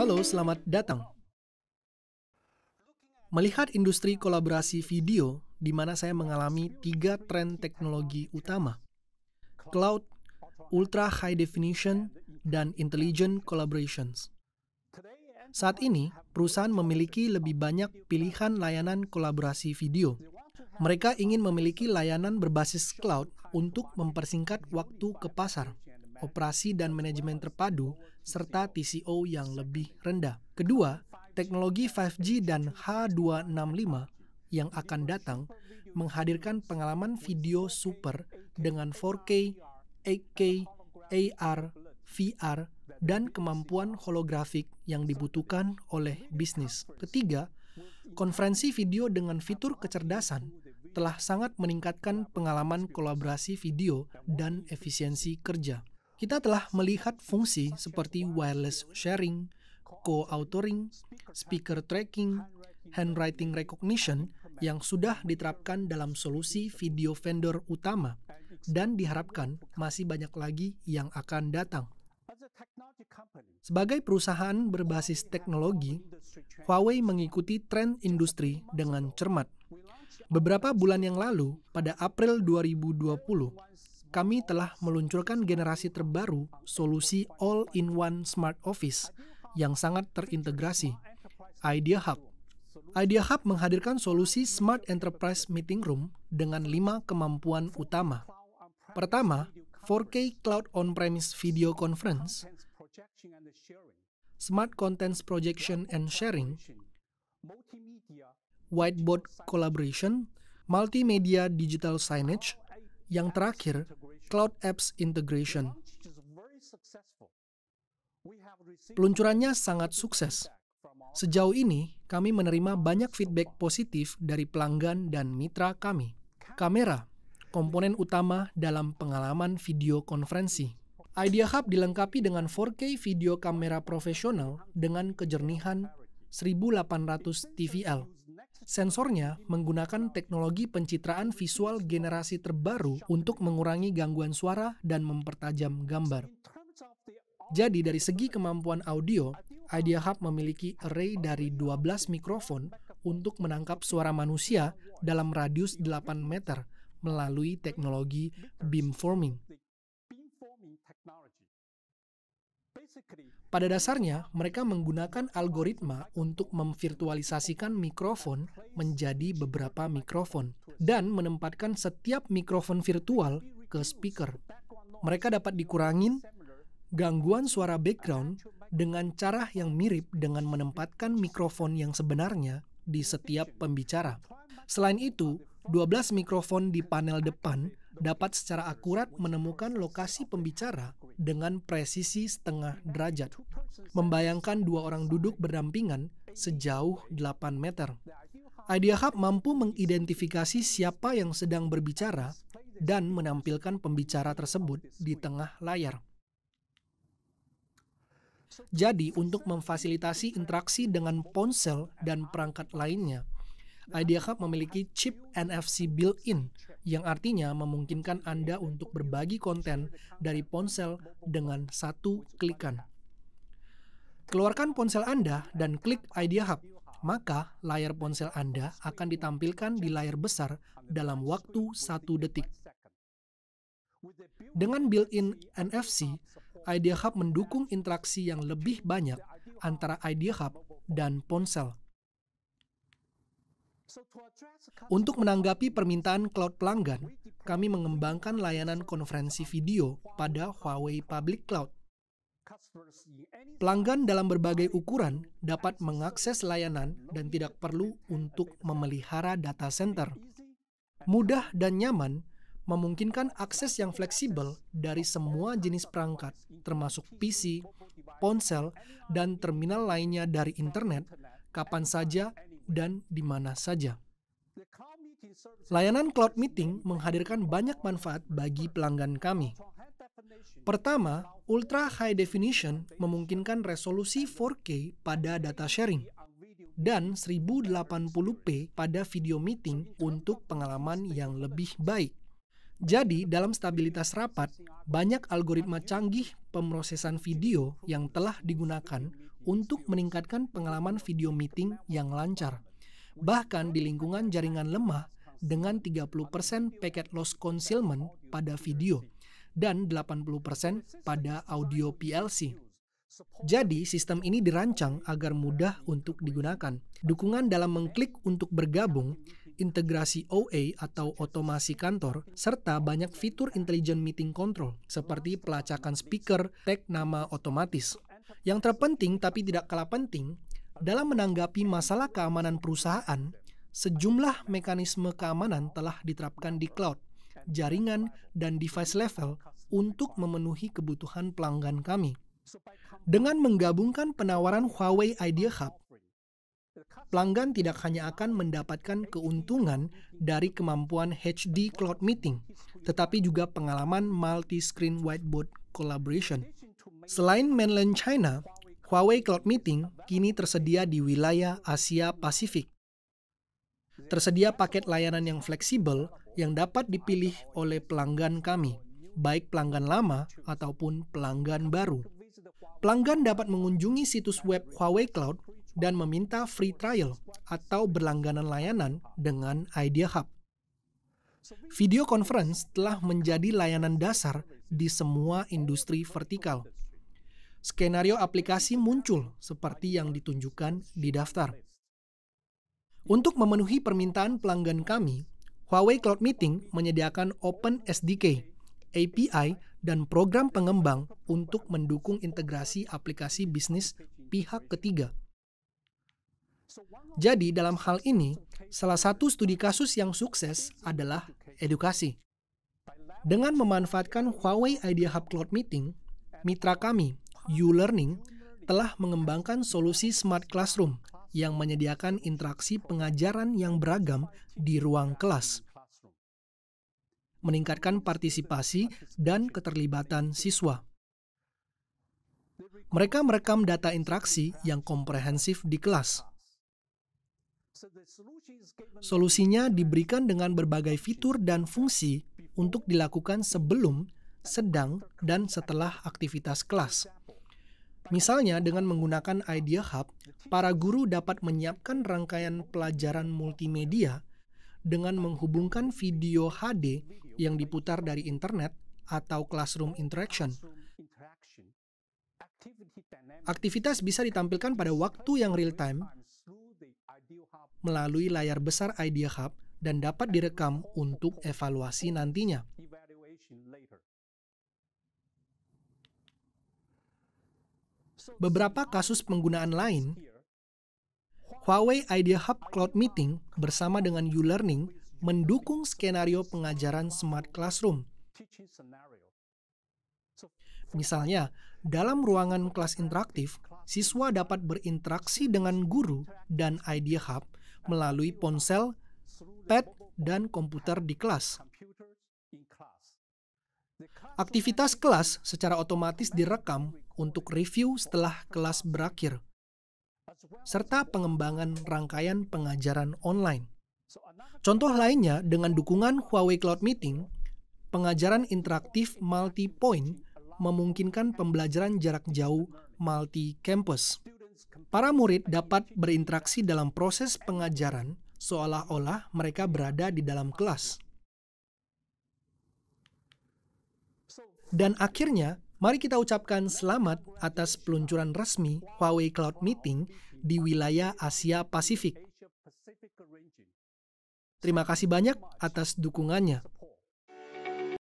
Halo, selamat datang. Melihat industri kolaborasi video, di mana saya mengalami tiga tren teknologi utama, cloud, ultra high definition, dan intelligent collaborations. Saat ini, perusahaan memiliki lebih banyak pilihan layanan kolaborasi video. Mereka ingin memiliki layanan berbasis cloud untuk mempersingkat waktu ke pasar operasi dan manajemen terpadu, serta TCO yang lebih rendah. Kedua, teknologi 5G dan H265 yang akan datang menghadirkan pengalaman video super dengan 4K, 8K, AR, VR, dan kemampuan holografik yang dibutuhkan oleh bisnis. Ketiga, konferensi video dengan fitur kecerdasan telah sangat meningkatkan pengalaman kolaborasi video dan efisiensi kerja. Kita telah melihat fungsi seperti wireless sharing, co-authoring, speaker tracking, handwriting recognition yang sudah diterapkan dalam solusi video vendor utama dan diharapkan masih banyak lagi yang akan datang. Sebagai perusahaan berbasis teknologi, Huawei mengikuti tren industri dengan cermat. Beberapa bulan yang lalu, pada April 2020, kami telah meluncurkan generasi terbaru solusi all-in-one smart office yang sangat terintegrasi, Idea Hub. Idea Hub menghadirkan solusi Smart Enterprise Meeting Room dengan lima kemampuan utama. Pertama, 4K Cloud On-Premise Video Conference, Smart Contents Projection and Sharing, Whiteboard Collaboration, Multimedia Digital Signage, yang terakhir, Cloud Apps Integration. Peluncurannya sangat sukses. Sejauh ini, kami menerima banyak feedback positif dari pelanggan dan mitra kami. Kamera, komponen utama dalam pengalaman video konferensi. Idea Hub dilengkapi dengan 4K video kamera profesional dengan kejernihan 1800 TVL. Sensornya menggunakan teknologi pencitraan visual generasi terbaru untuk mengurangi gangguan suara dan mempertajam gambar. Jadi dari segi kemampuan audio, Idea Hub memiliki array dari 12 mikrofon untuk menangkap suara manusia dalam radius 8 meter melalui teknologi beamforming. Pada dasarnya, mereka menggunakan algoritma untuk memvirtualisasikan mikrofon menjadi beberapa mikrofon dan menempatkan setiap mikrofon virtual ke speaker. Mereka dapat dikurangin gangguan suara background dengan cara yang mirip dengan menempatkan mikrofon yang sebenarnya di setiap pembicara. Selain itu, 12 mikrofon di panel depan dapat secara akurat menemukan lokasi pembicara dengan presisi setengah derajat, membayangkan dua orang duduk berdampingan sejauh 8 meter. Idea Hub mampu mengidentifikasi siapa yang sedang berbicara dan menampilkan pembicara tersebut di tengah layar. Jadi, untuk memfasilitasi interaksi dengan ponsel dan perangkat lainnya, Idea Hub memiliki chip NFC built-in, yang artinya memungkinkan Anda untuk berbagi konten dari ponsel dengan satu klikan. Keluarkan ponsel Anda dan klik Idea Hub, maka layar ponsel Anda akan ditampilkan di layar besar dalam waktu satu detik. Dengan built-in NFC, Idea Hub mendukung interaksi yang lebih banyak antara Idea Hub dan ponsel. Untuk menanggapi permintaan cloud pelanggan, kami mengembangkan layanan konferensi video pada Huawei Public Cloud. Pelanggan dalam berbagai ukuran dapat mengakses layanan dan tidak perlu untuk memelihara data center. Mudah dan nyaman memungkinkan akses yang fleksibel dari semua jenis perangkat, termasuk PC, ponsel, dan terminal lainnya dari internet, kapan saja dan di mana saja. Layanan cloud meeting menghadirkan banyak manfaat bagi pelanggan kami. Pertama, ultra high definition memungkinkan resolusi 4K pada data sharing dan 1080p pada video meeting untuk pengalaman yang lebih baik. Jadi, dalam stabilitas rapat, banyak algoritma canggih pemrosesan video yang telah digunakan untuk meningkatkan pengalaman video meeting yang lancar. Bahkan di lingkungan jaringan lemah dengan 30% packet loss concealment pada video dan 80% pada audio PLC. Jadi, sistem ini dirancang agar mudah untuk digunakan. Dukungan dalam mengklik untuk bergabung, integrasi OA atau otomasi kantor, serta banyak fitur intelligent meeting control seperti pelacakan speaker, tag nama otomatis. Yang terpenting tapi tidak kalah penting, dalam menanggapi masalah keamanan perusahaan, sejumlah mekanisme keamanan telah diterapkan di cloud, jaringan, dan device level untuk memenuhi kebutuhan pelanggan kami. Dengan menggabungkan penawaran Huawei Idea Hub, pelanggan tidak hanya akan mendapatkan keuntungan dari kemampuan HD Cloud Meeting, tetapi juga pengalaman multi-screen whiteboard collaboration. Selain mainland China, Huawei Cloud Meeting kini tersedia di wilayah Asia Pasifik. Tersedia paket layanan yang fleksibel yang dapat dipilih oleh pelanggan kami, baik pelanggan lama ataupun pelanggan baru. Pelanggan dapat mengunjungi situs web Huawei Cloud dan meminta free trial atau berlangganan layanan dengan Idea Hub. Video conference telah menjadi layanan dasar di semua industri vertikal. Skenario aplikasi muncul seperti yang ditunjukkan di daftar. Untuk memenuhi permintaan pelanggan kami, Huawei Cloud Meeting menyediakan Open SDK, API, dan program pengembang untuk mendukung integrasi aplikasi bisnis pihak ketiga. Jadi, dalam hal ini, salah satu studi kasus yang sukses adalah edukasi. Dengan memanfaatkan Huawei Idea Hub Cloud Meeting, mitra kami, U-Learning, telah mengembangkan solusi Smart Classroom yang menyediakan interaksi pengajaran yang beragam di ruang kelas, meningkatkan partisipasi dan keterlibatan siswa. Mereka merekam data interaksi yang komprehensif di kelas. Solusinya diberikan dengan berbagai fitur dan fungsi untuk dilakukan sebelum, sedang, dan setelah aktivitas kelas. Misalnya, dengan menggunakan Idea Hub, para guru dapat menyiapkan rangkaian pelajaran multimedia dengan menghubungkan video HD yang diputar dari internet atau classroom interaction. Aktivitas bisa ditampilkan pada waktu yang real time melalui layar besar Idea Hub dan dapat direkam untuk evaluasi nantinya. Beberapa kasus penggunaan lain, Huawei Idea Hub Cloud Meeting bersama dengan U-Learning mendukung skenario pengajaran Smart Classroom. Misalnya, dalam ruangan kelas interaktif, siswa dapat berinteraksi dengan guru dan Idea Hub melalui ponsel pad, dan komputer di kelas. Aktivitas kelas secara otomatis direkam untuk review setelah kelas berakhir, serta pengembangan rangkaian pengajaran online. Contoh lainnya dengan dukungan Huawei Cloud Meeting, pengajaran interaktif multi-point memungkinkan pembelajaran jarak jauh multi-campus. Para murid dapat berinteraksi dalam proses pengajaran seolah-olah mereka berada di dalam kelas. Dan akhirnya, mari kita ucapkan selamat atas peluncuran resmi Huawei Cloud Meeting di wilayah Asia Pasifik. Terima kasih banyak atas dukungannya.